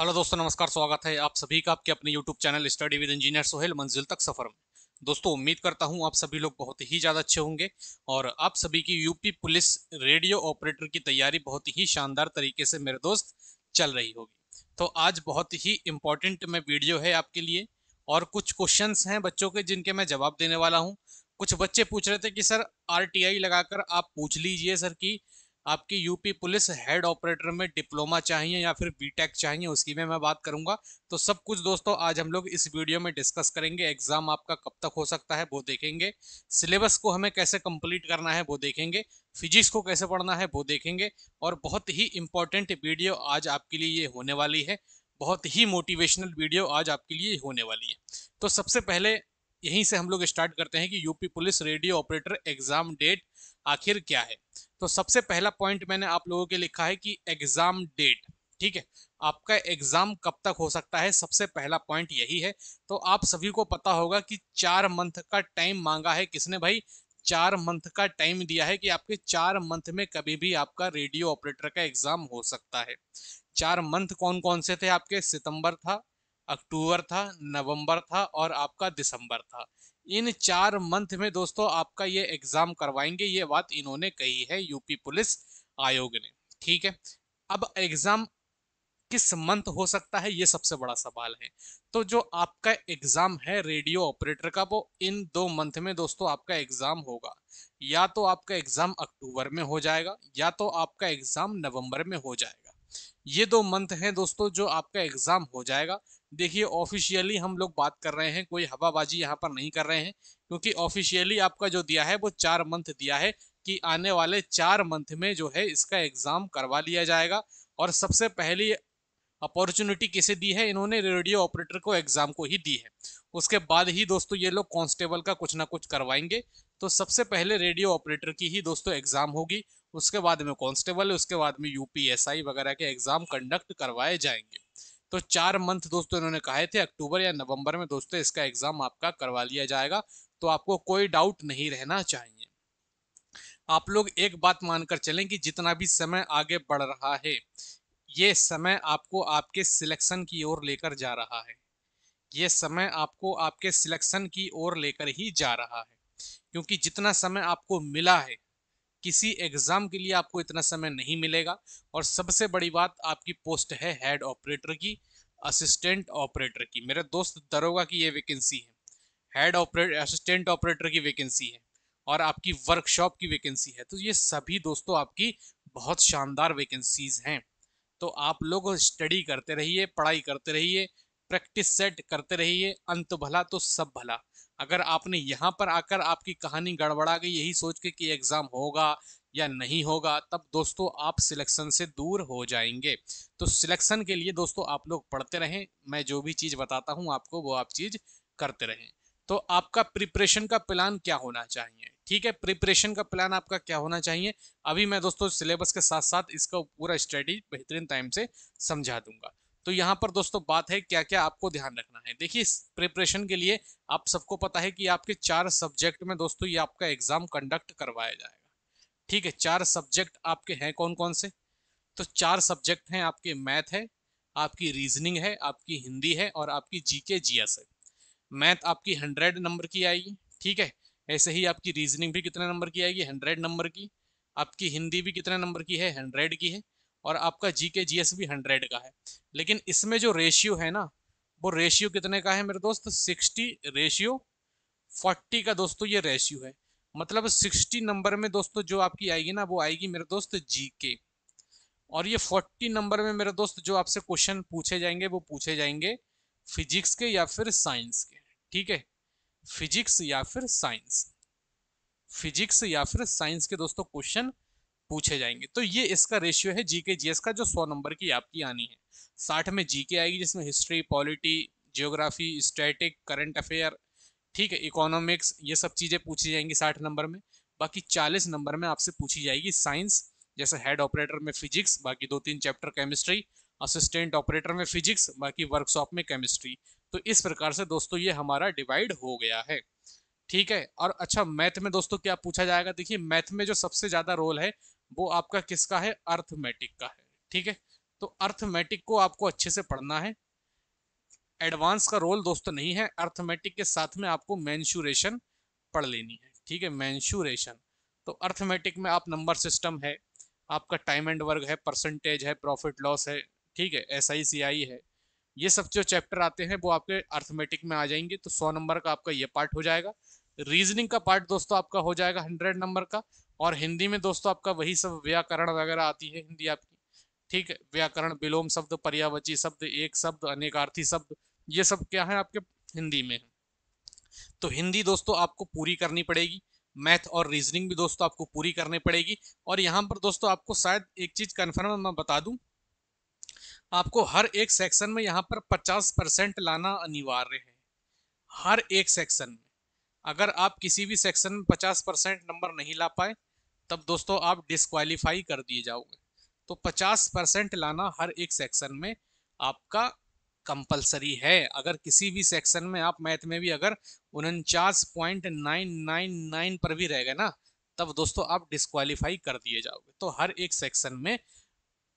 hello दोस्तों नमस्कार स्वागत है आप सभी का आपके अपने YouTube channel study with engineer Sohail मंजिल तक सफर में दोस्तों उम्मीद करता हूं आप सभी लोग बहुत ही ज़्यादा अच्छे होंगे और आप सभी की यूपी पुलिस रेडियो ऑपरेटर की तैयारी बहुत ही शानदार तरीके से मेरे दोस्त चल रही होगी तो आज बहुत ही इम्पोर्टेंट में वीडियो है आपके लिए और कुछ क्वेश्चन हैं बच्चों के जिनके मैं जवाब देने वाला हूँ कुछ बच्चे पूछ रहे थे कि सर आर लगाकर आप पूछ लीजिए सर कि आपकी यूपी पुलिस हेड ऑपरेटर में डिप्लोमा चाहिए या फिर बीटेक चाहिए उसकी भी मैं बात करूंगा तो सब कुछ दोस्तों आज हम लोग इस वीडियो में डिस्कस करेंगे एग्जाम आपका कब तक हो सकता है वो देखेंगे सिलेबस को हमें कैसे कंप्लीट करना है वो देखेंगे फिजिक्स को कैसे पढ़ना है वो देखेंगे और बहुत ही इंपॉर्टेंट वीडियो आज आपके लिए ये होने वाली है बहुत ही मोटिवेशनल वीडियो आज आपके लिए होने वाली है तो सबसे पहले यहीं से हम लोग स्टार्ट करते हैं कि UP police radio operator exam date आखिर क्या है तो सबसे पहला पॉइंट मैंने आप लोगों के लिखा है कि एग्जाम डेट ठीक है आपका एग्जाम कब तक हो सकता है सबसे पहला पॉइंट यही है तो आप सभी को पता होगा कि चार मंथ का टाइम मांगा है किसने भाई चार मंथ का टाइम दिया है कि आपके चार मंथ में कभी भी आपका रेडियो ऑपरेटर का एग्जाम हो सकता है चार मंथ कौन कौन से थे आपके सितंबर था अक्टूबर था नवंबर था और आपका दिसंबर था इन चार मंथ में दोस्तों आपका ये एग्जाम करवाएंगे ये बात इन्होंने कही है यूपी पुलिस आयोग ने ठीक है अब एग्जाम किस मंथ हो सकता है ये सबसे बड़ा सवाल है तो जो आपका एग्जाम है रेडियो ऑपरेटर का वो इन दो मंथ में दोस्तों आपका एग्जाम होगा या तो आपका एग्जाम अक्टूबर में हो जाएगा या तो आपका एग्जाम नवंबर में हो जाएगा ये दो मंथ हैं दोस्तों जो आपका एग्जाम हो जाएगा देखिए ऑफिशियली हम लोग बात कर रहे हैं कोई हवाबाजी यहाँ पर नहीं कर रहे हैं क्योंकि ऑफिशियली आपका जो दिया है वो चार मंथ दिया है कि आने वाले चार मंथ में जो है इसका एग्ज़ाम करवा लिया जाएगा और सबसे पहली अपॉर्चुनिटी किसे दी है इन्होंने रेडियो ऑपरेटर को एग्ज़ाम को ही दी है उसके बाद ही दोस्तों ये लोग कॉन्स्टेबल का कुछ ना कुछ करवाएंगे तो सबसे पहले रेडियो ऑपरेटर की ही दोस्तों एग्ज़ाम होगी उसके बाद में कॉन्स्टेबल उसके बाद में यूपीएसआई वगैरह के एग्ज़ाम कंडक्ट करवाए जाएंगे तो चार मंथ दोस्तों इन्होंने कहे थे अक्टूबर या नवंबर में दोस्तों इसका एग्जाम आपका करवा लिया जाएगा तो आपको कोई डाउट नहीं रहना चाहिए आप लोग एक बात मानकर चलें कि जितना भी समय आगे बढ़ रहा है ये समय आपको आपके सिलेक्शन की ओर लेकर जा रहा है ये समय आपको आपके सिलेक्शन की ओर लेकर ही जा रहा है क्योंकि जितना समय आपको मिला है किसी एग्जाम के लिए आपको इतना समय नहीं मिलेगा और सबसे बड़ी बात आपकी पोस्ट है हेड ऑपरेटर की असिस्टेंट ऑपरेटर की मेरे दोस्त दरोगा की ये वैकेंसी है हेड ऑपरेट असिस्टेंट ऑपरेटर की वैकेंसी है और आपकी वर्कशॉप की वैकेंसी है तो ये सभी दोस्तों आपकी बहुत शानदार वैकेंसीज हैं तो आप लोग स्टडी करते रहिए पढ़ाई करते रहिए प्रैक्टिस सेट करते रहिए अंत भला तो सब भला अगर आपने यहाँ पर आकर आपकी कहानी गड़बड़ा गई यही सोच के कि एग्ज़ाम होगा या नहीं होगा तब दोस्तों आप सिलेक्शन से दूर हो जाएंगे तो सिलेक्शन के लिए दोस्तों आप लोग पढ़ते रहें मैं जो भी चीज़ बताता हूँ आपको वो आप चीज़ करते रहें तो आपका प्रिपरेशन का प्लान क्या होना चाहिए ठीक है प्रिपरेशन का प्लान आपका क्या होना चाहिए अभी मैं दोस्तों सिलेबस के साथ साथ इसका पूरा स्टडी बेहतरीन टाइम से समझा दूंगा तो यहाँ पर दोस्तों बात है क्या क्या आपको ध्यान रखना है देखिए इस प्रिपरेशन के लिए आप सबको पता है कि आपके चार सब्जेक्ट में दोस्तों ये आपका एग्जाम कंडक्ट करवाया जाएगा ठीक है चार सब्जेक्ट आपके हैं कौन कौन से तो चार सब्जेक्ट हैं आपके मैथ है आपकी रीजनिंग है आपकी हिंदी है और आपकी जी के है मैथ आपकी हंड्रेड नंबर की आएगी ठीक है ऐसे ही आपकी रीजनिंग भी कितने नंबर की आएगी हंड्रेड नंबर की आपकी हिंदी भी कितने नंबर की है हंड्रेड की है और आपका जी के जी एस भी हंड्रेड का है लेकिन इसमें जो रेशियो है ना वो रेशियो कितने का है मेरे दोस्त सिक्सटी रेशियो फोर्टी का दोस्तों ये रेशियो है मतलब सिक्सटी नंबर में दोस्तों जो आपकी आएगी ना वो आएगी मेरे दोस्त जी के और ये फोर्टी नंबर में मेरे दोस्त जो आपसे क्वेश्चन पूछे जाएंगे वो पूछे जाएंगे फिजिक्स के या फिर साइंस के ठीक है फिजिक्स या फिर साइंस फिजिक्स या फिर साइंस के दोस्तों क्वेश्चन पूछे जाएंगे तो ये इसका रेशियो है जीके जीएस का जो सौ नंबर की आपकी आनी है साठ में जीके आएगी जिसमें history polity geography static current affair ठीक है इकोनॉमिक्स ये सब चीज़ें पूछी जाएंगी साठ नंबर में बाकी चालीस नंबर में आपसे पूछी जाएगी साइंस जैसे हेड ऑपरेटर में फिजिक्स बाकी दो तीन चैप्टर केमिस्ट्री असिस्टेंट ऑपरेटर में फिजिक्स बाकी वर्कशॉप में केमिस्ट्री तो इस प्रकार से दोस्तों ये हमारा डिवाइड हो गया है ठीक है और अच्छा मैथ में दोस्तों क्या पूछा जाएगा देखिए मैथ में जो सबसे ज़्यादा रोल है वो आपका किसका है अर्थमेटिक का है ठीक है तो अर्थमेटिक को आपको अच्छे से पढ़ना है एडवांस का रोल दोस्तों नहीं है अर्थमेटिक के साथ में आपको मैंशुरेशन पढ़ लेनी है ठीक है मैंशुरेशन तो अर्थमेटिक में आप नंबर सिस्टम है आपका टाइम एंड वर्ग है परसेंटेज है प्रॉफिट लॉस है ठीक है एस आई सी आई है ये सब जो चैप्टर आते हैं वो आपके अर्थमेटिक में आ जाएंगे तो सौ नंबर का आपका ये पार्ट हो जाएगा रीजनिंग का पार्ट दोस्तों आपका हो जाएगा हंड्रेड नंबर का और हिंदी में दोस्तों आपका वही सब व्याकरण वगैरह आती है हिंदी आपकी ठीक है व्याकरण विलोम शब्द पर्यावची शब्द एक शब्द अनेकार्थी शब्द ये सब क्या है आपके हिंदी में तो हिंदी दोस्तों आपको पूरी करनी पड़ेगी मैथ और रीजनिंग भी दोस्तों आपको पूरी करनी पड़ेगी और यहाँ पर दोस्तों आपको शायद एक चीज कन्फर्म मैं बता दूँ आपको हर एक सेक्शन में यहाँ पर पचास परसेंट लाना अनिवार्य है हर एक सेक्शन में अगर आप किसी भी सेक्शन में 50 परसेंट नंबर नहीं ला पाए तब दोस्तों आप डिस्कालीफाई कर दिए जाओगे तो 50 परसेंट लाना हर एक सेक्शन में आपका कंपलसरी है अगर किसी भी सेक्शन में आप मैथ में भी अगर उनचास पॉइंट नाइन नाइन नाइन पर भी रह गए ना तब दोस्तों आप डिस्कालीफाई कर दिए जाओगे तो हर एक सेक्शन में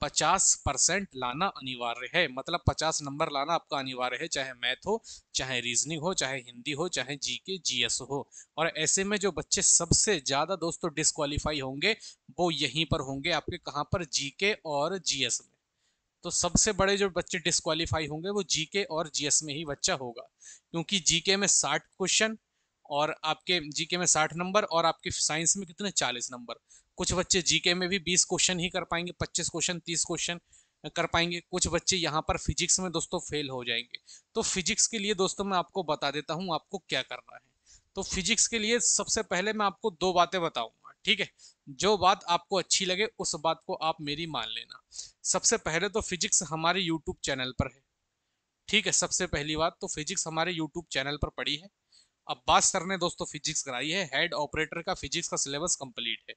50 परसेंट लाना अनिवार्य है मतलब 50 नंबर लाना आपका अनिवार्य है चाहे मैथ हो चाहे रीजनिंग हो चाहे हिंदी हो चाहे जी के जी एस हो और ऐसे में जो बच्चे सबसे ज़्यादा दोस्तों डिसक्वालीफाई होंगे वो यहीं पर होंगे आपके कहाँ पर जी के और जी एस में तो सबसे बड़े जो बच्चे डिसक्वालीफाई होंगे वो के और एस में ही बच्चा होगा क्योंकि के में साठ क्वेश्चन और आपके जीके में साठ नंबर और आपके साइंस में कितने चालीस नंबर कुछ बच्चे जीके में भी बीस क्वेश्चन ही कर पाएंगे पच्चीस क्वेश्चन तीस क्वेश्चन कर पाएंगे कुछ बच्चे यहाँ पर फिजिक्स में दोस्तों फेल हो जाएंगे तो फिजिक्स के लिए दोस्तों मैं आपको बता देता हूँ आपको क्या करना है तो फिजिक्स के लिए सबसे पहले मैं आपको दो बातें बताऊंगा ठीक है जो बात आपको अच्छी लगे उस बात को आप मेरी मान लेना सबसे पहले तो फिजिक्स हमारे यूट्यूब चैनल पर है ठीक है सबसे पहली बात तो फिजिक्स हमारे यूट्यूब चैनल पर पड़ी है अब्बास सर ने दोस्तों फिजिक्स कराई है हेड ऑपरेटर का फिजिक्स का सिलेबस कंप्लीट है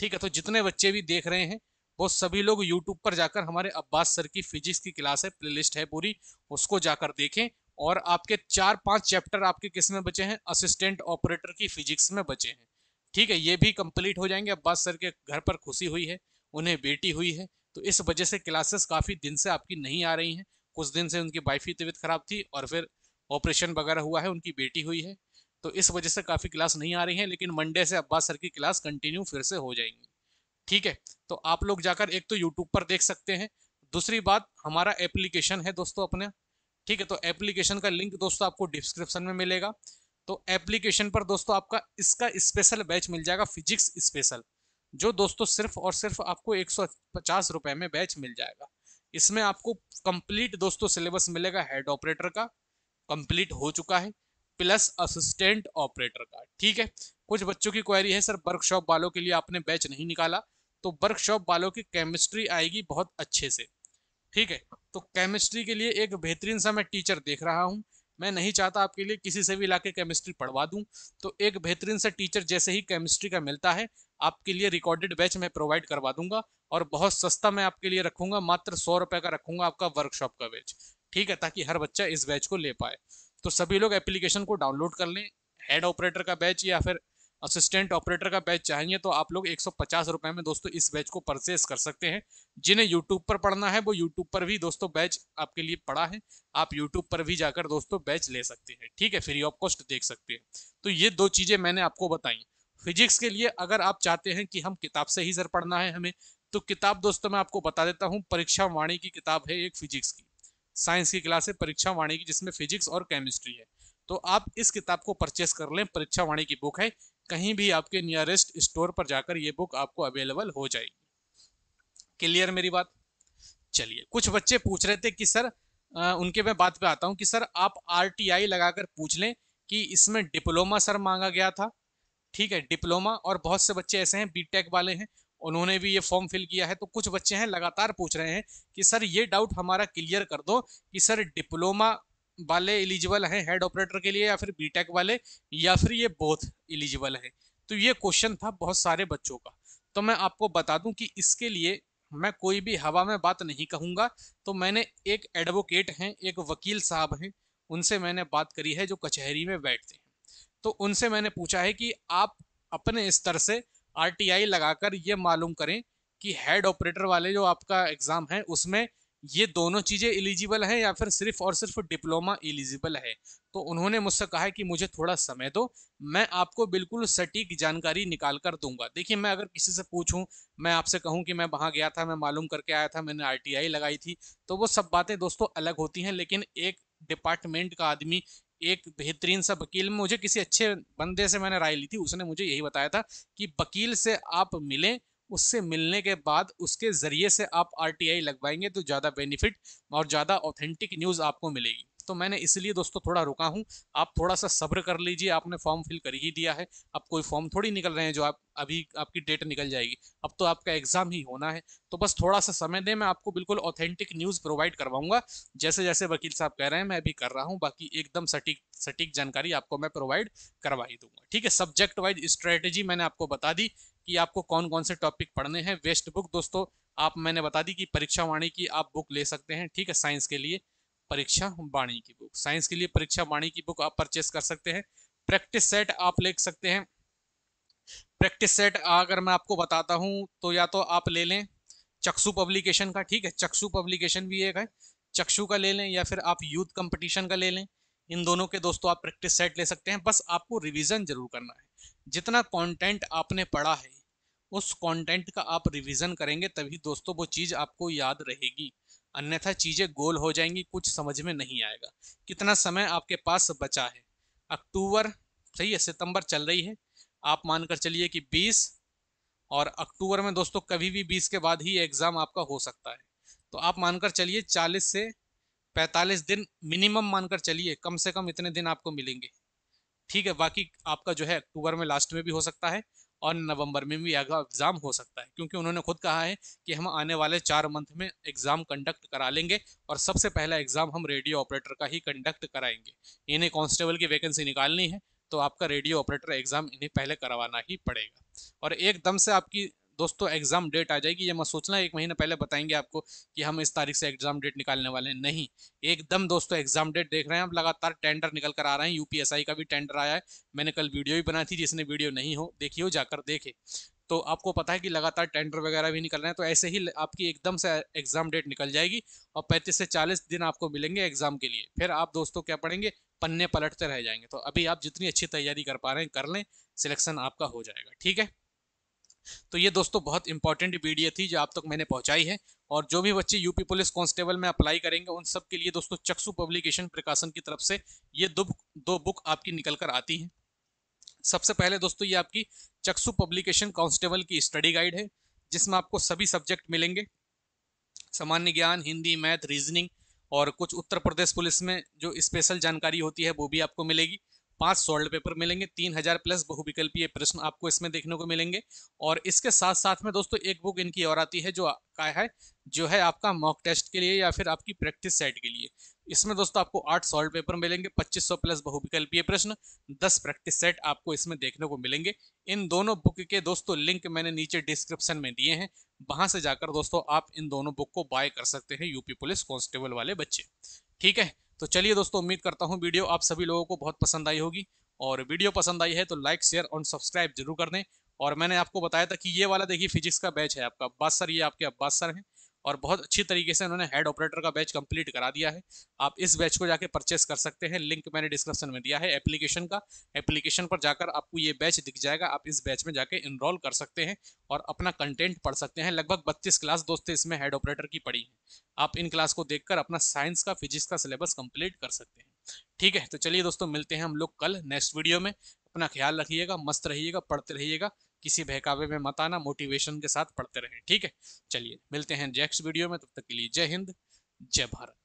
ठीक है तो जितने बच्चे भी देख रहे हैं वो सभी लोग यूट्यूब पर जाकर हमारे अब्बास सर की फिजिक्स की क्लास है प्लेलिस्ट है पूरी उसको जाकर देखें और आपके चार पांच चैप्टर आपके किस में बचे हैं असिस्टेंट ऑपरेटर की फिजिक्स में बचे हैं ठीक है ये भी कंप्लीट हो जाएंगे अब्बास सर के घर पर खुशी हुई है उन्हें बेटी हुई है तो इस वजह से क्लासेस काफ़ी दिन से आपकी नहीं आ रही हैं कुछ दिन से उनकी वाइफ की तबीयत खराब थी और फिर ऑपरेशन वगैरह हुआ है उनकी बेटी हुई है तो इस वजह से काफ़ी क्लास नहीं आ रही है लेकिन मंडे से अब्बास सर की क्लास कंटिन्यू फिर से हो जाएंगी ठीक है तो आप लोग जाकर एक तो यूट्यूब पर देख सकते हैं दूसरी बात हमारा एप्लीकेशन है दोस्तों अपने ठीक है तो एप्लीकेशन का लिंक दोस्तों आपको डिस्क्रिप्शन में मिलेगा तो एप्लीकेशन पर दोस्तों आपका इसका स्पेशल बैच मिल जाएगा फिजिक्स स्पेशल जो दोस्तों सिर्फ और सिर्फ आपको एक सौ में बैच मिल जाएगा इसमें आपको कंप्लीट दोस्तों सिलेबस मिलेगा हेड ऑपरेटर का कंप्लीट हो चुका है प्लस असिस्टेंट ऑपरेटर का ठीक है कुछ बच्चों की क्वेरी है सर वर्कशॉप वालों के लिए आपने बैच नहीं निकाला तो वर्कशॉप वालों की केमिस्ट्री आएगी बहुत अच्छे से ठीक है तो केमिस्ट्री के लिए एक बेहतरीन सा मैं टीचर देख रहा हूँ मैं नहीं चाहता आपके लिए किसी से भी लाके केमिस्ट्री पढ़वा दूं तो एक बेहतरीन सा टीचर जैसे ही केमिस्ट्री का मिलता है आपके लिए रिकॉर्डेड बैच मैं प्रोवाइड करवा दूंगा और बहुत सस्ता मैं आपके लिए रखूंगा मात्र सौ रुपए का रखूंगा आपका वर्कशॉप का बैच ठीक है ताकि हर बच्चा इस बैच को ले पाए तो सभी लोग एप्लीकेशन को डाउनलोड कर लें हेड ऑपरेटर का बैच या फिर असिस्टेंट ऑपरेटर का बैच चाहिए तो आप लोग एक सौ में दोस्तों इस बैच को परचेज कर सकते हैं जिन्हें यूट्यूब पर पढ़ना है वो यूट्यूब पर भी दोस्तों बैच आपके लिए पड़ा है आप यूट्यूब पर भी जाकर दोस्तों बैच ले सकते हैं ठीक है फ्री ऑफ कॉस्ट देख सकते हैं तो ये दो चीज़ें मैंने आपको बताई फिजिक्स के लिए अगर आप चाहते हैं कि हम किताब से ही सर पढ़ना है हमें तो किताब दोस्तों मैं आपको बता देता हूँ परीक्षा वाणी की किताब है एक फिजिक्स की साइंस की क्लास है परीक्षा वाणी की जिसमें फिजिक्स और केमिस्ट्री है तो आप इस किताब को परचेस कर लें परीक्षा वाणी की बुक है कहीं भी आपके नियरेस्ट स्टोर पर जाकर ये बुक आपको अवेलेबल हो जाएगी क्लियर मेरी बात चलिए कुछ बच्चे पूछ रहे थे कि सर आ, उनके मैं बात पे आता हूँ कि सर आप आर लगाकर पूछ लें कि इसमें डिप्लोमा सर मांगा गया था ठीक है डिप्लोमा और बहुत से बच्चे ऐसे हैं बीटेक वाले हैं उन्होंने भी ये फॉर्म फिल किया है तो कुछ बच्चे हैं लगातार पूछ रहे हैं कि सर ये डाउट हमारा क्लियर कर दो कि सर डिप्लोमा वाले एलिजिबल हैं हेड ऑपरेटर के लिए या फिर बीटेक वाले या फिर ये बोथ एलिजिबल हैं तो ये क्वेश्चन था बहुत सारे बच्चों का तो मैं आपको बता दूं कि इसके लिए मैं कोई भी हवा में बात नहीं कहूंगा तो मैंने एक एडवोकेट हैं एक वकील साहब हैं उनसे मैंने बात करी है जो कचहरी में बैठते हैं तो उनसे मैंने पूछा है कि आप अपने स्तर से आरटीआई लगाकर ये मालूम करें कि हेड ऑपरेटर वाले जो आपका एग्ज़ाम है उसमें ये दोनों चीज़ें इलिजिबल हैं या फिर सिर्फ और सिर्फ डिप्लोमा इलिजिबल है तो उन्होंने मुझसे कहा है कि मुझे थोड़ा समय दो मैं आपको बिल्कुल सटीक जानकारी निकाल कर दूंगा देखिए मैं अगर किसी से पूछूं मैं आपसे कहूं कि मैं वहां गया था मैं मालूम करके आया था मैंने आरटीआई लगाई थी तो वो सब बातें दोस्तों अलग होती हैं लेकिन एक डिपार्टमेंट का आदमी एक बेहतरीन सा वकील मुझे किसी अच्छे बंदे से मैंने राय ली थी उसने मुझे यही बताया था कि वकील से आप मिलें उससे मिलने के बाद उसके ज़रिए से आप आर लगवाएंगे तो ज़्यादा बेनिफिट और ज़्यादा ऑथेंटिक न्यूज़ आपको मिलेगी तो मैंने इसलिए दोस्तों थोड़ा रुका हूँ आप थोड़ा सा सब्र कर लीजिए आपने फॉर्म फिल कर ही दिया है अब कोई फॉर्म थोड़ी निकल रहे हैं जो आप अभी आपकी डेट निकल जाएगी अब तो आपका एग्जाम ही होना है तो बस थोड़ा सा समय दें मैं आपको बिल्कुल ऑथेंटिक न्यूज़ प्रोवाइड करवाऊंगा जैसे जैसे वकील साहब कह रहे हैं मैं अभी कर रहा हूँ बाकी एकदम सटीक सटीक जानकारी आपको मैं प्रोवाइड करवा ही दूंगा ठीक है सब्जेक्ट वाइज स्ट्रेटेजी मैंने आपको बता दी कि आपको कौन कौन से टॉपिक पढ़ने हैं वेस्ट बुक दोस्तों आप मैंने बता दी कि परीक्षा वाणी की आप बुक ले सकते हैं ठीक है साइंस के लिए परीक्षा वाणी की बुक साइंस के लिए परीक्षा वाणी की बुक आप परचेस कर सकते हैं प्रैक्टिस सेट आप ले सकते हैं प्रैक्टिस सेट अगर मैं आपको बताता हूं तो या तो आप ले लें चक्षु पब्लिकेशन का ठीक है चक्षु पब्लिकेशन भी एक है चक्षु का ले लें या फिर आप यूथ कंपटीशन का ले लें इन दोनों के दोस्तों आप प्रैक्टिस सेट ले सकते हैं बस आपको रिवीजन जरूर करना है जितना कंटेंट आपने पढ़ा है उस कंटेंट का आप रिवीजन करेंगे तभी दोस्तों वो चीज़ आपको याद रहेगी अन्यथा चीजें गोल हो जाएंगी कुछ समझ में नहीं आएगा कितना समय आपके पास बचा है अक्टूबर सही है सितंबर चल रही है आप मानकर चलिए कि 20 और अक्टूबर में दोस्तों कभी भी 20 के बाद ही एग्ज़ाम आपका हो सकता है तो आप मानकर चलिए 40 से 45 दिन मिनिमम मानकर चलिए कम से कम इतने दिन आपको मिलेंगे ठीक है बाकी आपका जो है अक्टूबर में लास्ट में भी हो सकता है और नवंबर में भी एग्ज़ाम हो सकता है क्योंकि उन्होंने खुद कहा है कि हम आने वाले चार मंथ में एग्ज़ाम कंडक्ट करा लेंगे और सबसे पहला एग्ज़ाम हम रेडियो ऑपरेटर का ही कंडक्ट कराएंगे इन्हें कांस्टेबल की वैकेंसी निकालनी है तो आपका रेडियो ऑपरेटर एग्ज़ाम इन्हें पहले करवाना ही पड़ेगा और एकदम से आपकी दोस्तों एग्ज़ाम डेट आ जाएगी ये मत सोचना एक महीने पहले बताएंगे आपको कि हम इस तारीख से एग्ज़ाम डेट निकालने वाले हैं नहीं एकदम दोस्तों एग्ज़ाम डेट देख रहे हैं हम लगातार टेंडर निकल कर आ रहे हैं यूपीएसआई का भी टेंडर आया है मैंने कल वीडियो भी बनाई थी जिसने वीडियो नहीं हो देखी हो जाकर देखे तो आपको पता है कि लगातार टेंडर वगैरह भी निकल रहे हैं तो ऐसे ही आपकी एकदम से एग्ज़ाम डेट निकल जाएगी और पैंतीस से चालीस दिन आपको मिलेंगे एग्ज़ाम के लिए फिर आप दोस्तों क्या पढ़ेंगे पन्ने पलटते रह जाएंगे तो अभी आप जितनी अच्छी तैयारी कर पा रहे हैं कर लें सिलेक्शन आपका हो जाएगा ठीक है तो ये दोस्तों बहुत इंपॉर्टेंट वीडियो थी जो आप तक मैंने पहुंचाई है और जो भी बच्चे यूपी पुलिस कांस्टेबल में अप्लाई करेंगे उन सब के लिए दोस्तों चक्षु पब्लिकेशन प्रकाशन की तरफ से ये दो दो बुक आपकी निकल कर आती है सबसे पहले दोस्तों ये आपकी चक्षु पब्लिकेशन कांस्टेबल की स्टडी गाइड है जिसमें आपको सभी सब्जेक्ट मिलेंगे सामान्य ज्ञान हिंदी मैथ रीजनिंग और कुछ उत्तर प्रदेश पुलिस में जो स्पेशल जानकारी होती है वो भी आपको मिलेगी पांच सॉल्ड पेपर मिलेंगे तीन हजार प्लस बहुविकल्पीय प्रश्न आपको इसमें देखने को मिलेंगे और इसके साथ साथ में दोस्तों एक बुक इनकी और आती है जो का है जो है आपका मॉक टेस्ट के लिए या फिर आपकी प्रैक्टिस सेट के लिए इसमें दोस्तों आपको आठ सॉल्व पेपर मिलेंगे सौ प्लस बहुविकल्पीय प्रश्न दस प्रैक्टिस सेट आपको इसमें देखने को मिलेंगे इन दोनों बुक के दोस्तों लिंक मैंने नीचे डिस्क्रिप्शन में दिए हैं वहां से जाकर दोस्तों आप इन दोनों बुक को बाय कर सकते हैं यूपी पुलिस कांस्टेबल वाले बच्चे ठीक है तो चलिए दोस्तों उम्मीद करता हूँ वीडियो आप सभी लोगों को बहुत पसंद आई होगी और वीडियो पसंद आई है तो लाइक शेयर और सब्सक्राइब जरूर कर दें और मैंने आपको बताया था कि ये वाला देखिए फिजिक्स का बैच है आपका अब्बास सर ये आपके अब्बास सर हैं और बहुत अच्छी तरीके से उन्होंने हेड ऑपरेटर का बैच कंप्लीट करा दिया है आप इस बैच को जाके परचेस कर सकते हैं लिंक मैंने डिस्क्रिप्शन में दिया है एप्लीकेशन का एप्लीकेशन पर जाकर आपको ये बैच दिख जाएगा आप इस बैच में जाके इनरोल कर सकते हैं और अपना कंटेंट पढ़ सकते हैं लगभग बत्तीस क्लास दोस्तों इसमें हेड ऑपरेटर की पड़ी है आप इन क्लास को देखकर अपना साइंस का फिजिक्स का सिलेबस कम्प्लीट कर सकते हैं ठीक है तो चलिए दोस्तों मिलते हैं हम लोग कल नेक्स्ट वीडियो में अपना ख्याल रखिएगा मस्त रहिएगा पढ़ते रहिएगा किसी बहकावे में मत आना मोटिवेशन के साथ पढ़ते रहें ठीक है चलिए मिलते हैं नेक्स्ट वीडियो में तब तक के लिए जय हिंद जय भारत